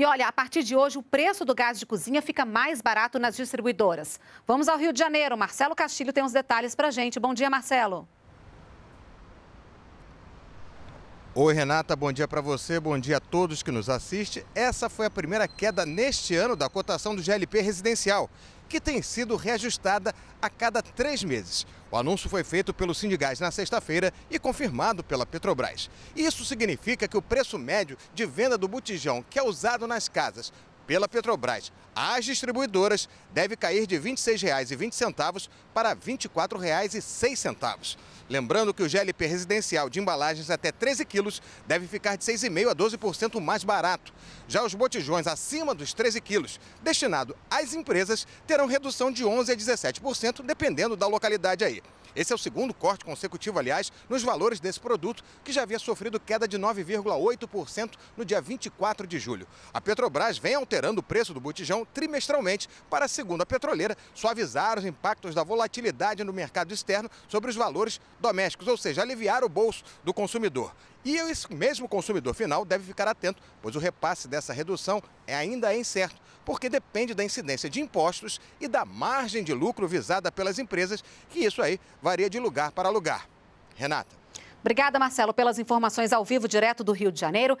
E olha, a partir de hoje o preço do gás de cozinha fica mais barato nas distribuidoras. Vamos ao Rio de Janeiro. Marcelo Castilho tem os detalhes para gente. Bom dia, Marcelo. Oi, Renata, bom dia para você, bom dia a todos que nos assistem. Essa foi a primeira queda neste ano da cotação do GLP residencial, que tem sido reajustada a cada três meses. O anúncio foi feito pelo Sindigás na sexta-feira e confirmado pela Petrobras. Isso significa que o preço médio de venda do botijão que é usado nas casas pela Petrobras às distribuidoras deve cair de R$ 26,20 para R$ 24,06. Lembrando que o GLP residencial de embalagens até 13 quilos deve ficar de 6,5% a 12% mais barato. Já os botijões acima dos 13 quilos, destinado às empresas, terão redução de 11% a 17%, dependendo da localidade aí. Esse é o segundo corte consecutivo, aliás, nos valores desse produto, que já havia sofrido queda de 9,8% no dia 24 de julho. A Petrobras vem alterando o preço do botijão trimestralmente para, segundo a petroleira, suavizar os impactos da volatilidade no mercado externo sobre os valores domésticos, ou seja, aliviar o bolso do consumidor. E esse mesmo consumidor final deve ficar atento, pois o repasse dessa redução é ainda incerto, porque depende da incidência de impostos e da margem de lucro visada pelas empresas, que isso aí varia de lugar para lugar. Renata. Obrigada, Marcelo, pelas informações ao vivo direto do Rio de Janeiro.